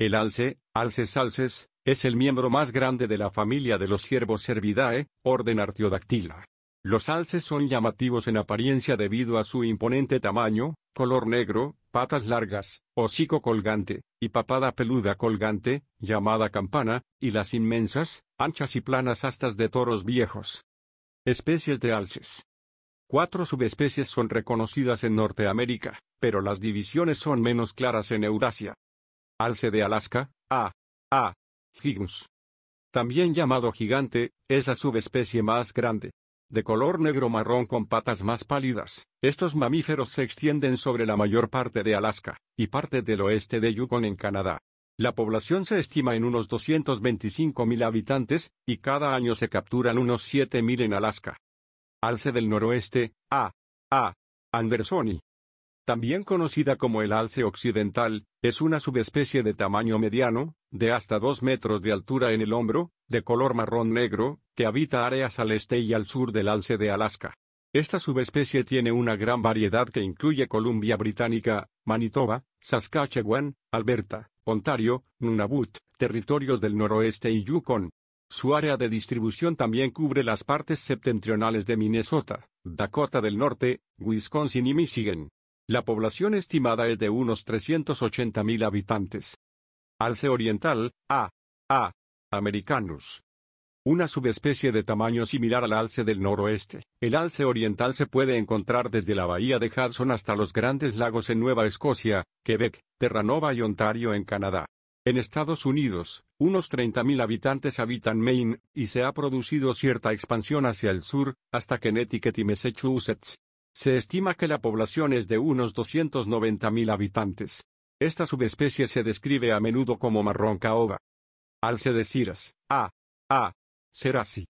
El alce, alces alces, es el miembro más grande de la familia de los ciervos cervidae, orden Artiodactyla. Los alces son llamativos en apariencia debido a su imponente tamaño, color negro, patas largas, hocico colgante, y papada peluda colgante, llamada campana, y las inmensas, anchas y planas astas de toros viejos. Especies de alces. Cuatro subespecies son reconocidas en Norteamérica, pero las divisiones son menos claras en Eurasia. Alce de Alaska, A. A. Higgins. También llamado gigante, es la subespecie más grande. De color negro-marrón con patas más pálidas, estos mamíferos se extienden sobre la mayor parte de Alaska, y parte del oeste de Yukon en Canadá. La población se estima en unos 225.000 habitantes, y cada año se capturan unos 7.000 en Alaska. Alce del noroeste, A. A. Andersoni también conocida como el alce occidental, es una subespecie de tamaño mediano, de hasta 2 metros de altura en el hombro, de color marrón negro, que habita áreas al este y al sur del alce de Alaska. Esta subespecie tiene una gran variedad que incluye Columbia Británica, Manitoba, Saskatchewan, Alberta, Ontario, Nunavut, territorios del noroeste y Yukon. Su área de distribución también cubre las partes septentrionales de Minnesota, Dakota del Norte, Wisconsin y Michigan. La población estimada es de unos 380.000 habitantes. Alce oriental, A. A. americanus. Una subespecie de tamaño similar al alce del noroeste. El alce oriental se puede encontrar desde la bahía de Hudson hasta los grandes lagos en Nueva Escocia, Quebec, Terranova y Ontario en Canadá. En Estados Unidos, unos 30.000 habitantes habitan Maine, y se ha producido cierta expansión hacia el sur, hasta Connecticut y Massachusetts. Se estima que la población es de unos 290.000 habitantes. Esta subespecie se describe a menudo como marrón caoba. Alce de ciras, A. A. así.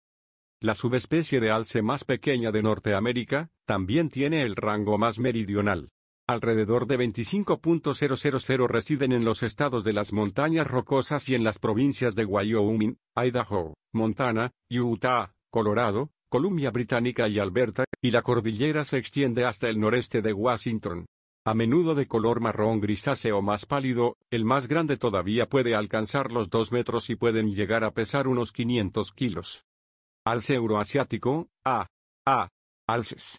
La subespecie de alce más pequeña de Norteamérica, también tiene el rango más meridional. Alrededor de 25.000 residen en los estados de las montañas rocosas y en las provincias de Wyoming, Idaho, Montana, Utah, Colorado, Columbia Británica y Alberta, y la cordillera se extiende hasta el noreste de Washington. A menudo de color marrón grisáceo más pálido, el más grande todavía puede alcanzar los 2 metros y pueden llegar a pesar unos 500 kilos. Alce euroasiático, A. A. Alces.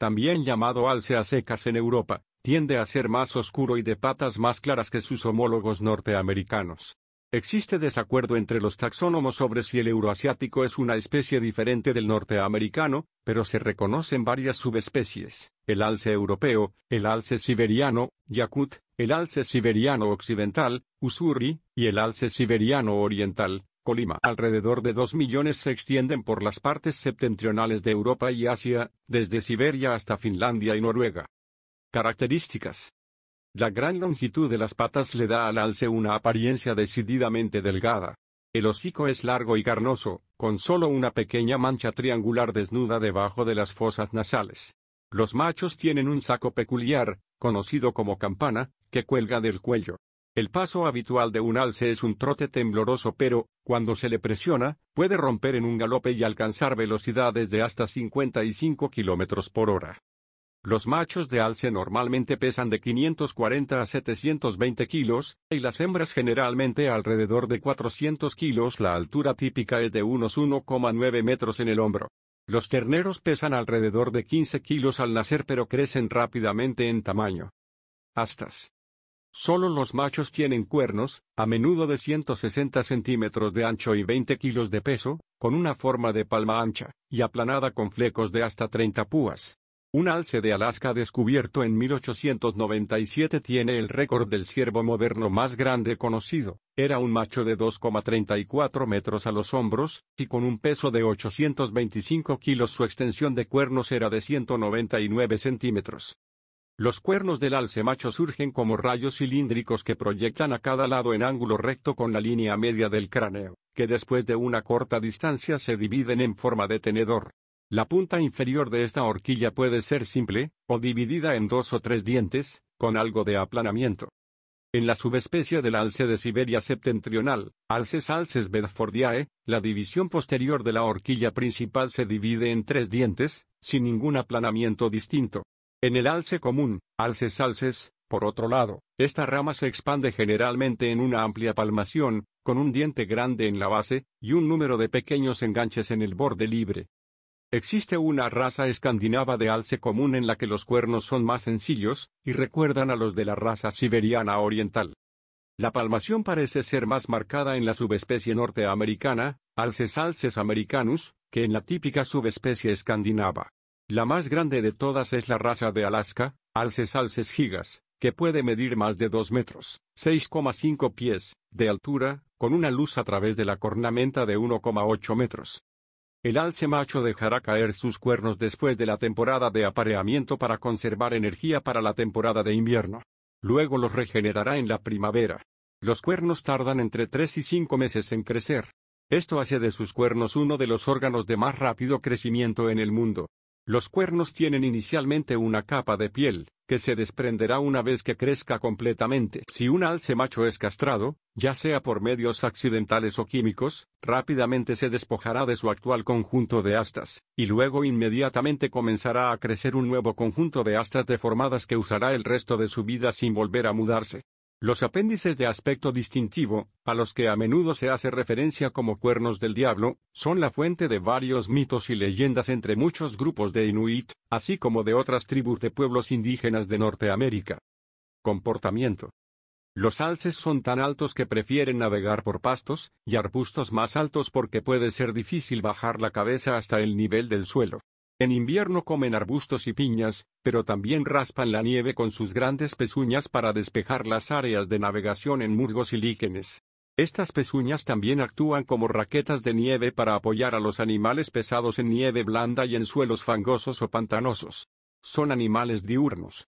También llamado alce a secas en Europa, tiende a ser más oscuro y de patas más claras que sus homólogos norteamericanos. Existe desacuerdo entre los taxónomos sobre si el euroasiático es una especie diferente del norteamericano, pero se reconocen varias subespecies, el alce europeo, el alce siberiano, yakut, el alce siberiano occidental, usuri, y el alce siberiano oriental, Colima. Alrededor de dos millones se extienden por las partes septentrionales de Europa y Asia, desde Siberia hasta Finlandia y Noruega. Características. La gran longitud de las patas le da al alce una apariencia decididamente delgada. El hocico es largo y carnoso, con solo una pequeña mancha triangular desnuda debajo de las fosas nasales. Los machos tienen un saco peculiar, conocido como campana, que cuelga del cuello. El paso habitual de un alce es un trote tembloroso pero, cuando se le presiona, puede romper en un galope y alcanzar velocidades de hasta 55 km por hora. Los machos de alce normalmente pesan de 540 a 720 kilos, y las hembras generalmente alrededor de 400 kilos. La altura típica es de unos 1,9 metros en el hombro. Los terneros pesan alrededor de 15 kilos al nacer pero crecen rápidamente en tamaño. Astas. Solo los machos tienen cuernos, a menudo de 160 centímetros de ancho y 20 kilos de peso, con una forma de palma ancha, y aplanada con flecos de hasta 30 púas. Un alce de Alaska descubierto en 1897 tiene el récord del ciervo moderno más grande conocido. Era un macho de 2,34 metros a los hombros, y con un peso de 825 kilos su extensión de cuernos era de 199 centímetros. Los cuernos del alce macho surgen como rayos cilíndricos que proyectan a cada lado en ángulo recto con la línea media del cráneo, que después de una corta distancia se dividen en forma de tenedor. La punta inferior de esta horquilla puede ser simple, o dividida en dos o tres dientes, con algo de aplanamiento. En la subespecie del alce de Siberia septentrional, alces alces bedfordiae, la división posterior de la horquilla principal se divide en tres dientes, sin ningún aplanamiento distinto. En el alce común, alces alces, por otro lado, esta rama se expande generalmente en una amplia palmación, con un diente grande en la base, y un número de pequeños enganches en el borde libre. Existe una raza escandinava de alce común en la que los cuernos son más sencillos, y recuerdan a los de la raza siberiana oriental. La palmación parece ser más marcada en la subespecie norteamericana, alces alces americanus, que en la típica subespecie escandinava. La más grande de todas es la raza de Alaska, alces alces gigas, que puede medir más de 2 metros, 6,5 pies, de altura, con una luz a través de la cornamenta de 1,8 metros. El alce macho dejará caer sus cuernos después de la temporada de apareamiento para conservar energía para la temporada de invierno. Luego los regenerará en la primavera. Los cuernos tardan entre 3 y 5 meses en crecer. Esto hace de sus cuernos uno de los órganos de más rápido crecimiento en el mundo. Los cuernos tienen inicialmente una capa de piel, que se desprenderá una vez que crezca completamente. Si un alce macho es castrado, ya sea por medios accidentales o químicos, rápidamente se despojará de su actual conjunto de astas, y luego inmediatamente comenzará a crecer un nuevo conjunto de astas deformadas que usará el resto de su vida sin volver a mudarse. Los apéndices de aspecto distintivo, a los que a menudo se hace referencia como cuernos del diablo, son la fuente de varios mitos y leyendas entre muchos grupos de Inuit, así como de otras tribus de pueblos indígenas de Norteamérica. Comportamiento. Los alces son tan altos que prefieren navegar por pastos y arbustos más altos porque puede ser difícil bajar la cabeza hasta el nivel del suelo. En invierno comen arbustos y piñas, pero también raspan la nieve con sus grandes pezuñas para despejar las áreas de navegación en musgos y líquenes. Estas pezuñas también actúan como raquetas de nieve para apoyar a los animales pesados en nieve blanda y en suelos fangosos o pantanosos. Son animales diurnos.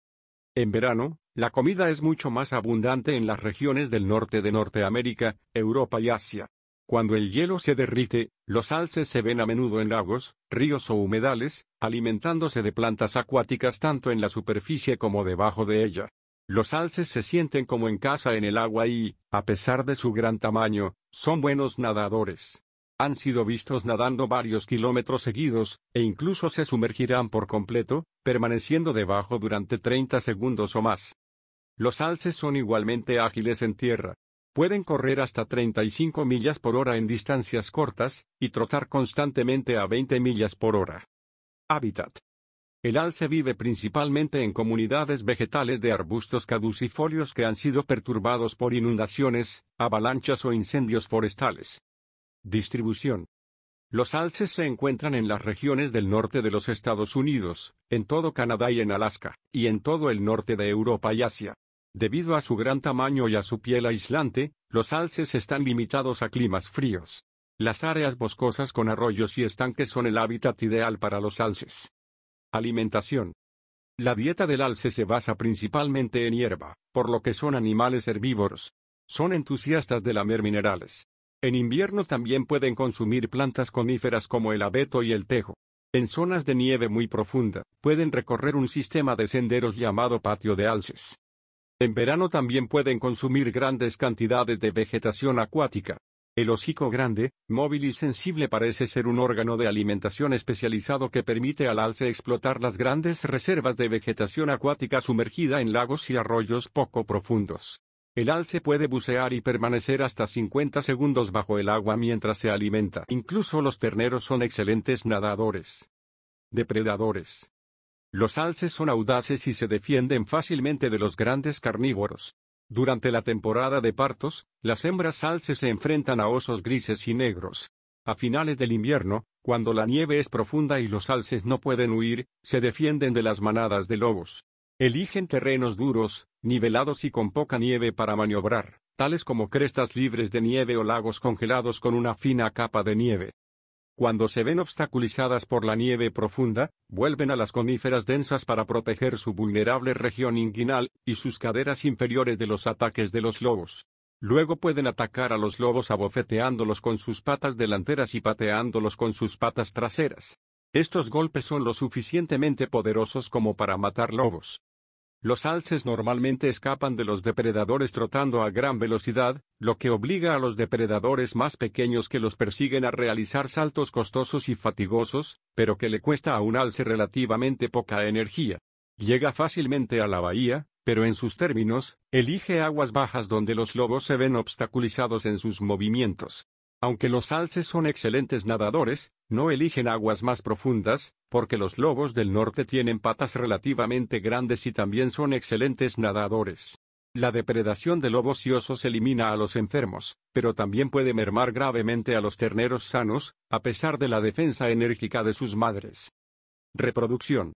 En verano, la comida es mucho más abundante en las regiones del norte de Norteamérica, Europa y Asia. Cuando el hielo se derrite, los alces se ven a menudo en lagos, ríos o humedales, alimentándose de plantas acuáticas tanto en la superficie como debajo de ella. Los alces se sienten como en casa en el agua y, a pesar de su gran tamaño, son buenos nadadores. Han sido vistos nadando varios kilómetros seguidos, e incluso se sumergirán por completo, permaneciendo debajo durante 30 segundos o más. Los alces son igualmente ágiles en tierra, Pueden correr hasta 35 millas por hora en distancias cortas, y trotar constantemente a 20 millas por hora. Hábitat. El alce vive principalmente en comunidades vegetales de arbustos caducifolios que han sido perturbados por inundaciones, avalanchas o incendios forestales. Distribución. Los alces se encuentran en las regiones del norte de los Estados Unidos, en todo Canadá y en Alaska, y en todo el norte de Europa y Asia. Debido a su gran tamaño y a su piel aislante, los alces están limitados a climas fríos. Las áreas boscosas con arroyos y estanques son el hábitat ideal para los alces. Alimentación. La dieta del alce se basa principalmente en hierba, por lo que son animales herbívoros. Son entusiastas de lamer minerales. En invierno también pueden consumir plantas coníferas como el abeto y el tejo. En zonas de nieve muy profunda, pueden recorrer un sistema de senderos llamado patio de alces. En verano también pueden consumir grandes cantidades de vegetación acuática. El hocico grande, móvil y sensible parece ser un órgano de alimentación especializado que permite al alce explotar las grandes reservas de vegetación acuática sumergida en lagos y arroyos poco profundos. El alce puede bucear y permanecer hasta 50 segundos bajo el agua mientras se alimenta. Incluso los terneros son excelentes nadadores. Depredadores. Los alces son audaces y se defienden fácilmente de los grandes carnívoros. Durante la temporada de partos, las hembras alces se enfrentan a osos grises y negros. A finales del invierno, cuando la nieve es profunda y los alces no pueden huir, se defienden de las manadas de lobos. Eligen terrenos duros, nivelados y con poca nieve para maniobrar, tales como crestas libres de nieve o lagos congelados con una fina capa de nieve. Cuando se ven obstaculizadas por la nieve profunda, vuelven a las coníferas densas para proteger su vulnerable región inguinal, y sus caderas inferiores de los ataques de los lobos. Luego pueden atacar a los lobos abofeteándolos con sus patas delanteras y pateándolos con sus patas traseras. Estos golpes son lo suficientemente poderosos como para matar lobos. Los alces normalmente escapan de los depredadores trotando a gran velocidad, lo que obliga a los depredadores más pequeños que los persiguen a realizar saltos costosos y fatigosos, pero que le cuesta a un alce relativamente poca energía. Llega fácilmente a la bahía, pero en sus términos, elige aguas bajas donde los lobos se ven obstaculizados en sus movimientos. Aunque los alces son excelentes nadadores, no eligen aguas más profundas, porque los lobos del norte tienen patas relativamente grandes y también son excelentes nadadores. La depredación de lobos y osos elimina a los enfermos, pero también puede mermar gravemente a los terneros sanos, a pesar de la defensa enérgica de sus madres. Reproducción.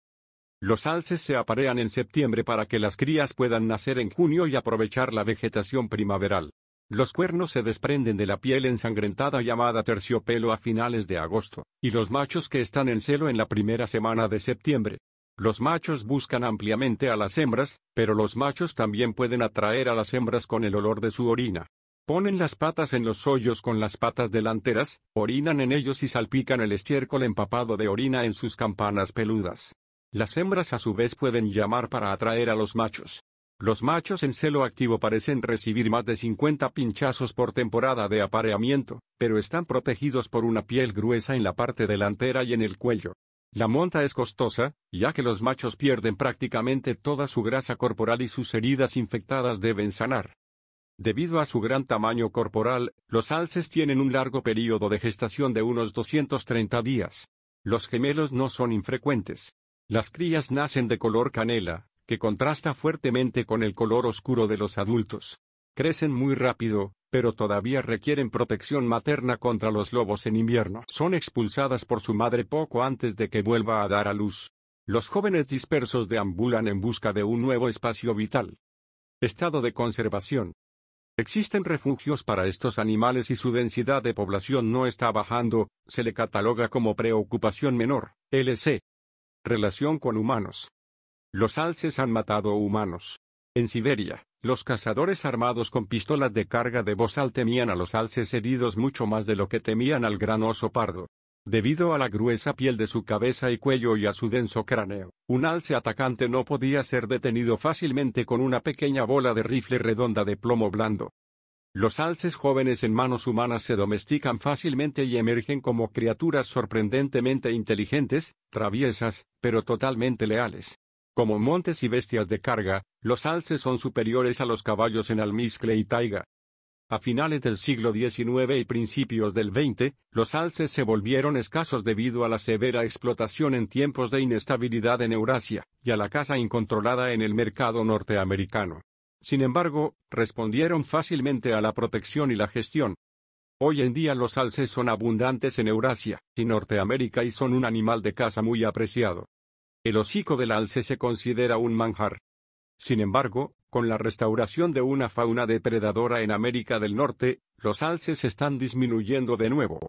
Los alces se aparean en septiembre para que las crías puedan nacer en junio y aprovechar la vegetación primaveral. Los cuernos se desprenden de la piel ensangrentada llamada terciopelo a finales de agosto, y los machos que están en celo en la primera semana de septiembre. Los machos buscan ampliamente a las hembras, pero los machos también pueden atraer a las hembras con el olor de su orina. Ponen las patas en los hoyos con las patas delanteras, orinan en ellos y salpican el estiércol empapado de orina en sus campanas peludas. Las hembras a su vez pueden llamar para atraer a los machos. Los machos en celo activo parecen recibir más de 50 pinchazos por temporada de apareamiento, pero están protegidos por una piel gruesa en la parte delantera y en el cuello. La monta es costosa, ya que los machos pierden prácticamente toda su grasa corporal y sus heridas infectadas deben sanar. Debido a su gran tamaño corporal, los alces tienen un largo período de gestación de unos 230 días. Los gemelos no son infrecuentes. Las crías nacen de color canela, que contrasta fuertemente con el color oscuro de los adultos. Crecen muy rápido, pero todavía requieren protección materna contra los lobos en invierno. Son expulsadas por su madre poco antes de que vuelva a dar a luz. Los jóvenes dispersos deambulan en busca de un nuevo espacio vital. Estado de conservación. Existen refugios para estos animales y su densidad de población no está bajando, se le cataloga como preocupación menor, LC. Relación con humanos. Los alces han matado humanos. En Siberia, los cazadores armados con pistolas de carga de bozal temían a los alces heridos mucho más de lo que temían al gran oso pardo. Debido a la gruesa piel de su cabeza y cuello y a su denso cráneo, un alce atacante no podía ser detenido fácilmente con una pequeña bola de rifle redonda de plomo blando. Los alces jóvenes en manos humanas se domestican fácilmente y emergen como criaturas sorprendentemente inteligentes, traviesas, pero totalmente leales. Como montes y bestias de carga, los alces son superiores a los caballos en almizcle y taiga. A finales del siglo XIX y principios del XX, los alces se volvieron escasos debido a la severa explotación en tiempos de inestabilidad en Eurasia, y a la caza incontrolada en el mercado norteamericano. Sin embargo, respondieron fácilmente a la protección y la gestión. Hoy en día los alces son abundantes en Eurasia y Norteamérica y son un animal de caza muy apreciado. El hocico del alce se considera un manjar. Sin embargo, con la restauración de una fauna depredadora en América del Norte, los alces están disminuyendo de nuevo.